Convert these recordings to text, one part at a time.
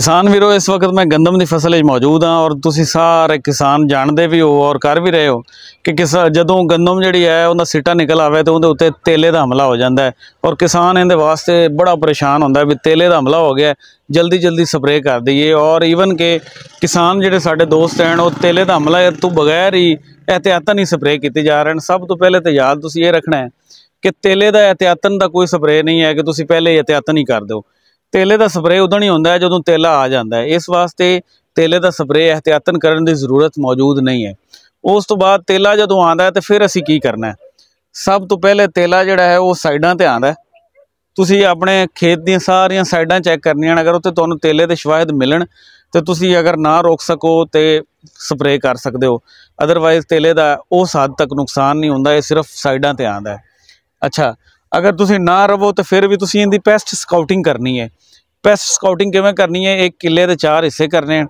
ਕਿਸਾਨ ਵੀਰੋ ਇਸ ਵਕਤ ਮੈਂ ਗੰਦਮ ਦੀ ਫਸਲ ਵਿੱਚ ਮੌਜੂਦ ਹਾਂ ਔਰ ਤੁਸੀਂ ਸਾਰੇ ਕਿਸਾਨ ਜਾਣਦੇ ਵੀ ਹੋ ਔਰ ਕਰ ਵੀ ਰਹੇ ਹੋ ਕਿ ਕਿਸ ਜਦੋਂ ਗੰਦਮ ਜਿਹੜੀ ਹੈ ਉਹਦਾ ਸਿੱਟਾ ਨਿਕਲ ਆਵੇ ਤੇ ਉਹਦੇ ਉੱਤੇ ਤੇਲੇ ਦਾ ਹਮਲਾ ਹੋ ਜਾਂਦਾ ਹੈ ਔਰ ਕਿਸਾਨ ਇਹਦੇ ਵਾਸਤੇ ਬੜਾ ਪਰੇਸ਼ਾਨ ਹੁੰਦਾ ਵੀ ਤੇਲੇ ਦਾ ਹਮਲਾ ਹੋ ਗਿਆ ਜਲਦੀ ਜਲਦੀ ਸਪਰੇਅ ਕਰ ਦਈਏ ਔਰ ਈਵਨ ਕਿ ਕਿਸਾਨ ਜਿਹੜੇ ਸਾਡੇ ਦੋਸਤ ਹਨ ਉਹ ਤੇਲੇ ਦਾ ਹਮਲਾ ਤੋਂ ਬਗੈਰ ਹੀ ਇhtiyatan ਹੀ ਸਪਰੇਅ ਕੀਤੀ ਜਾ ਰਹੇ ਹਨ ਸਭ ਤੋਂ ਪਹਿਲੇ ਤੇ ਯਾਦ ਤੁਸੀਂ ਇਹ ਰੱਖਣਾ ਹੈ ਕਿ ਤੇਲੇ ਦਾ ਇhtiyatan ਦਾ ਕੋਈ ਸਪਰੇਅ ਨਹੀਂ ਹੈ ਕਿ ਤੁਸੀਂ ਪਹਿਲੇ ਇhtiyatan ਹੀ ਕਰ ਦਿਓ ਤੇਲੇ ਦਾ ਸਪਰੇਅ ਉਦੋਂ ਹੀ ਹੁੰਦਾ ਜਦੋਂ ਤੇਲਾ ਆ ਜਾਂਦਾ ਇਸ ਵਾਸਤੇ ਤੇਲੇ ਦਾ ਸਪਰੇਅ ਇhtiyatan ਕਰਨ ਦੀ ਜ਼ਰੂਰਤ ਮੌਜੂਦ ਨਹੀਂ ਹੈ ਉਸ ਤੋਂ ਬਾਅਦ ਤੇਲਾ ਜਦੋਂ ਆਂਦਾ ਹੈ ਤੇ ਫਿਰ ਅਸੀਂ ਕੀ ਕਰਨਾ ਹੈ ਸਭ ਤੋਂ ਪਹਿਲੇ ਤੇਲਾ ਜਿਹੜਾ ਹੈ ਉਹ ਸਾਈਡਾਂ ਤੇ ਆਂਦਾ ਤੁਸੀਂ ਆਪਣੇ ਖੇਤ ਦੀਆਂ ਸਾਰੀਆਂ ਸਾਈਡਾਂ ਚੈੱਕ ਕਰਨੀਆਂ ਹਨ ਅਗਰ ਉੱਤੇ ਤੁਹਾਨੂੰ ਤੇਲੇ ਦੇ ਸ਼ਵਾਹਿਦ ਮਿਲਣ ਤੇ ਤੁਸੀਂ ਅਗਰ ਨਾ ਰੋਕ ਸਕੋ ਤੇ ਸਪਰੇਅ ਕਰ ਸਕਦੇ ਹੋ ਅਦਰਵਾਇਜ਼ ਤੇਲੇ ਦਾ ਉਹ ਸਾਧ ਤੱਕ ਨੁਕਸਾਨ ਨਹੀਂ ਹੁੰਦਾ ਇਹ ਸਿਰਫ ਸਾਈਡਾਂ ਤੇ ਆਂਦਾ ਹੈ ਅੱਛਾ ਅਗਰ ਤੁਸੀਂ ਨਾ ਰਵੋ ਤਾਂ ਫਿਰ ਵੀ ਤੁਸੀਂ ਇਹਦੀ ਪੈਸਟ ਸਕਾਊਟਿੰਗ ਕਰਨੀ ਹੈ ਪੈਸਟ ਸਕਾਊਟਿੰਗ ਕਿਵੇਂ ਕਰਨੀ ਹੈ ਇੱਕ ਕਿੱਲੇ ਦੇ ਚਾਰ ਹਿੱਸੇ ਕਰਨੇ ਹਨ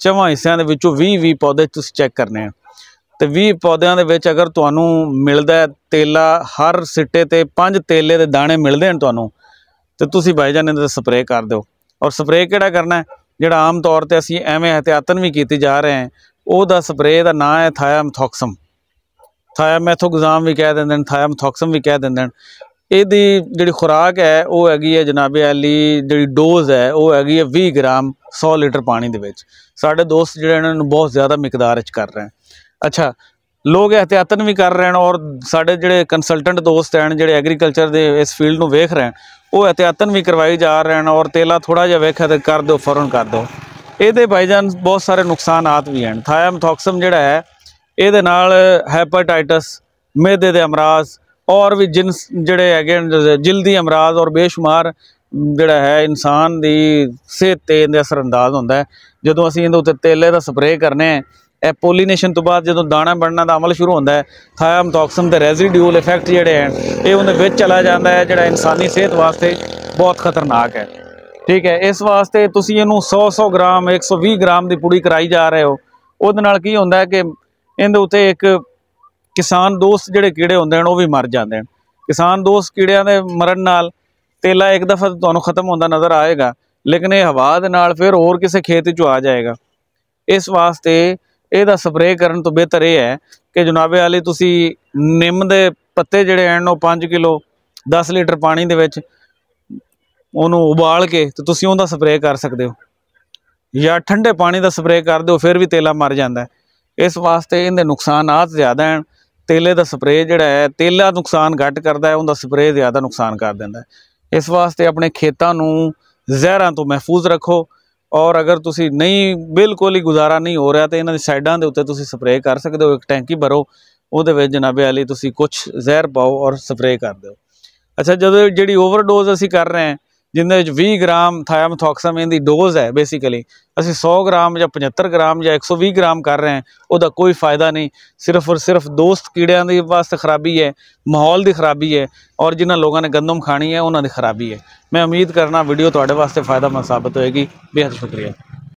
ਚਵਾਂ ਹਿੱਸਿਆਂ ਦੇ ਵਿੱਚੋਂ 20 20 ਪੌਦੇ ਤੁਸੀਂ ਚੈੱਕ ਕਰਨੇ ਹਨ ਤੇ 20 ਪੌਦਿਆਂ ਦੇ ਵਿੱਚ ਅਗਰ ਤੁਹਾਨੂੰ ਮਿਲਦਾ ਤੇਲਾ ਹਰ ਸਿੱਟੇ ਤੇ ਪੰਜ ਤੇਲੇ ਦੇ ਦਾਣੇ ਮਿਲਦੇ ਹਨ ਤੁਹਾਨੂੰ ਤੇ ਤੁਸੀਂ ਜਾਨੇ ਦਾ ਸਪਰੇਅ ਕਰ ਦਿਓ ਔਰ ਸਪਰੇਅ ਕਿਹੜਾ ਕਰਨਾ ਹੈ ਜਿਹੜਾ ਆਮ ਤੌਰ ਤੇ ਅਸੀਂ ਐਵੇਂ ਹਤਿਆਤਨ ਵੀ ਕੀਤੀ ਜਾ ਰਹੇ ਹਾਂ ਉਹਦਾ ਸਪਰੇਅ ਦਾ ਨਾਮ ਹੈ ਥਾਇਮਥੋਕਸਮ ਥਾਇਮੈਥੋਗਜ਼ਾਮ ਵੀ ਕਹਿ ਦਿੰਦੇ ਨੇ ਥਾਇਮਥੋਕਸਮ ਵੀ ਕਹਿ ਦਿੰਦੇ ਨੇ ਇਹਦੀ ਜਿਹੜੀ ਖੁਰਾਕ ਹੈ ਉਹ ਹੈਗੀ ਹੈ ਜਨਾਬ ਅਲੀ ਜਿਹੜੀ ਡੋਜ਼ ਹੈ ਉਹ ਹੈਗੀ ਹੈ 20 ਗ੍ਰਾਮ 100 ਲੀਟਰ ਪਾਣੀ ਦੇ ਵਿੱਚ ਸਾਡੇ ਦੋਸਤ ਜਿਹੜੇ ਇਹਨਾਂ ਨੂੰ ਬਹੁਤ ਜ਼ਿਆਦਾ ਮਿਕਦਾਰ ਵਿੱਚ ਕਰ ਰਹੇ ਹਨ ਅੱਛਾ ਲੋਕ ਇਹਤਿਆਤਨ ਵੀ ਕਰ ਰਹੇ ਹਨ ਔਰ ਸਾਡੇ ਜਿਹੜੇ ਕੰਸਲਟੈਂਟ ਦੋਸਤ ਹਨ ਜਿਹੜੇ ਐਗਰੀਕਲਚਰ ਦੇ ਇਸ ਫੀਲਡ ਨੂੰ ਵੇਖ ਰਹੇ ਹਨ ਉਹ ਇਹਤਿਆਤਨ ਵੀ ਕਰਵਾਈ ਜਾ ਰਹੇ ਹਨ ਔਰ ਤੇਲਾ ਥੋੜਾ ਜਿਹਾ ਵੇਖਿਆ ਤੇ ਕਰ ਦਿਓ ਫੌਰਨ ਕਰ ਦਿਓ ਇਹਦੇ ਭਾਈਜਾਨ ਬਹੁਤ ਸਾਰੇ ਨੁਕਸਾਨਾਤ ਵੀ ਹਨ ਥਾਇਮ ਥੌਕਸਮ ਜਿਹੜਾ ਹੈ ਇਹਦੇ ਨਾਲ ਹੈਪੇਟਾਈਟਸ ਮਿਹਦੇ ਦੇ ਅਮਰਾਜ਼ ਔਰ ਵੀ ਜਿੰਸ ਜਿਹੜੇ ਹੈਗੇ ਜਿਲਦੀ ਅਮਰਾਜ਼ ਔਰ ਬੇਸ਼ੁਮਾਰ ਜਿਹੜਾ ਹੈ ਇਨਸਾਨ ਦੀ ਸਿਹਤ ਤੇ ਇਹਦੇ ਅਸਰ ਅੰਦਾਜ਼ ਹੁੰਦਾ ਹੈ ਜਦੋਂ ਅਸੀਂ ਇਹਦੇ ਉੱਤੇ ਤੇਲੇ ਦਾ ਸਪਰੇਅ ਕਰਨੇ ਆ ਇਹ ਪੋਲੀਨੇਸ਼ਨ ਤੋਂ ਬਾਅਦ ਜਦੋਂ ਦਾਣਾ ਬਣਨਾ ਦਾ ਅਮਲ ਸ਼ੁਰੂ ਹੁੰਦਾ ਹੈ ਥਾਇਮ ਟੌਕਸਨ ਤੇ ਰੈਜ਼ੀਡਿਊਲ ਇਫੈਕਟ ਜਿਹੜੇ ਹਨ ਇਹ ਉਹਦੇ ਵਿੱਚ ਚਲਾ ਜਾਂਦਾ ਹੈ ਜਿਹੜਾ ਇਨਸਾਨੀ ਸਿਹਤ ਵਾਸਤੇ ਬਹੁਤ ਖਤਰਨਾਕ ਹੈ ਠੀਕ ਹੈ ਇਸ ਵਾਸਤੇ ਤੁਸੀਂ ਇਹਨੂੰ 100-100 ਗ੍ਰਾਮ 120 ਗ੍ਰਾਮ ਦੀ ਪੂੜੀ ਕਰਾਈ ਜਾ ਰਹੇ ਹੋ ਉਹਦੇ ਨਾਲ ਕੀ ਹੁੰਦਾ ਹੈ ਕਿ ਇਹਦੇ ਉੱਤੇ ਇੱਕ ਕਿਸਾਨ ਦੋਸਤ ਜਿਹੜੇ ਕੀੜੇ ਹੁੰਦੇ ਹਨ ਉਹ ਵੀ ਮਰ ਜਾਂਦੇ ਹਨ ਕਿਸਾਨ ਦੋਸਤ ਕੀੜਿਆਂ ਦੇ ਮਰਨ ਨਾਲ ਤੇਲਾ ਇੱਕ ਦਫਾ ਤੁਹਾਨੂੰ ਖਤਮ ਹੁੰਦਾ ਨਜ਼ਰ ਆਏਗਾ ਲੇਕਿਨ ਇਹ ਹਵਾ ਦੇ ਨਾਲ ਫਿਰ ਹੋਰ ਕਿਸੇ ਖੇਤ 'ਚ ਆ ਜਾਏਗਾ ਇਸ ਵਾਸਤੇ ਇਹਦਾ ਸਪਰੇਅ ਕਰਨ ਤੋਂ ਬਿਹਤਰ ਇਹ ਹੈ ਕਿ ਜਨਾਬੇ ਵਾਲੀ ਤੁਸੀਂ ਨਿੰਮ ਦੇ ਪੱਤੇ ਜਿਹੜੇ ਐਣ ਨੂੰ 5 ਕਿਲੋ 10 ਲੀਟਰ ਪਾਣੀ ਦੇ ਵਿੱਚ ਉਹਨੂੰ ਉਬਾਲ ਕੇ ਤੇ ਤੁਸੀਂ ਉਹਦਾ ਸਪਰੇਅ ਕਰ ਸਕਦੇ ਹੋ ਜਾਂ ਠੰਡੇ ਪਾਣੀ ਦਾ ਸਪਰੇਅ ਕਰ ਦਿਓ ਫਿਰ ਵੀ ਤੇਲਾ ਮਰ ਜਾਂਦਾ ਇਸ ਵਾਸਤੇ ਇਹਦੇ ਨੁਕਸਾਨ ਆਤ ਜ਼ਿਆਦਾ ਹਨ ਤੇਲੇ ਦਾ ਸਪਰੇਅ ਜਿਹੜਾ ਹੈ ਤੇਲਾ ਨੁਕਸਾਨ ਘੱਟ ਕਰਦਾ ਹੈ ਉਹਦਾ ਸਪਰੇਅ ਜ਼ਿਆਦਾ ਨੁਕਸਾਨ ਕਰ ਦਿੰਦਾ ਹੈ ਇਸ ਵਾਸਤੇ ਆਪਣੇ ਖੇਤਾਂ ਨੂੰ ਜ਼ਹਿਰਾਂ ਤੋਂ ਮਹਿਫੂਜ਼ ਰੱਖੋ ਔਰ ਅਗਰ ਤੁਸੀਂ ਨਹੀਂ ਬਿਲਕੁਲ ਹੀ ਗੁਜ਼ਾਰਾ ਨਹੀਂ ਹੋ ਰਿਹਾ ਤੇ ਇਹਨਾਂ ਦੀ ਸਾਈਡਾਂ ਦੇ ਉੱਤੇ ਤੁਸੀਂ ਸਪਰੇਅ ਕਰ ਸਕਦੇ ਹੋ ਇੱਕ ਟੈਂਕੀ ਭਰੋ ਉਹਦੇ ਵਿੱਚ ਜਨਾਬੇ ਅਲੀ ਤੁਸੀਂ ਕੁਝ ਜ਼ਹਿਰ ਪਾਓ ਔਰ ਸਪਰੇਅ ਕਰ ਦਿਓ ਅੱਛਾ ਜਦੋਂ ਜਿਹੜੀ ਓਵਰਡੋਜ਼ ਅਸੀਂ ਕਰ ਰਹੇ ਹਾਂ ਜਿੰਦੇ ਵਿੱਚ 20 ਗ੍ਰਾਮ ਥਾਇਆਮਥੋਕਸਾਮਿਨ ਦੀ ਡੋਜ਼ ਹੈ ਬੇਸਿਕਲੀ ਅਸੀਂ 100 ਗ੍ਰਾਮ ਜਾਂ 75 ਗ੍ਰਾਮ ਜਾਂ 120 ਗ੍ਰਾਮ ਕਰ ਰਹੇ ਹਾਂ ਉਹਦਾ ਕੋਈ ਫਾਇਦਾ ਨਹੀਂ ਸਿਰਫ ਔਰ ਸਿਰਫ ਦੋਸਤ ਕੀੜਿਆਂ ਦੇ ਵਾਸਤੇ ਖਰਾਬੀ ਹੈ ਮਾਹੌਲ ਦੀ ਖਰਾਬੀ ਹੈ ਔਰ ਜਿਨ੍ਹਾਂ ਲੋਕਾਂ ਨੇ ਗੰਦਮ ਖਾਣੀ ਹੈ ਉਹਨਾਂ ਦੀ ਖਰਾਬੀ ਹੈ ਮੈਂ ਉਮੀਦ ਕਰਨਾ ਵੀਡੀਓ ਤੁਹਾਡੇ ਵਾਸਤੇ ਫਾਇਦਾਮੰਦ ਸਾਬਤ ਹੋਏਗੀ ਬੇਹੱਦ ਸ਼ੁਕਰੀਆ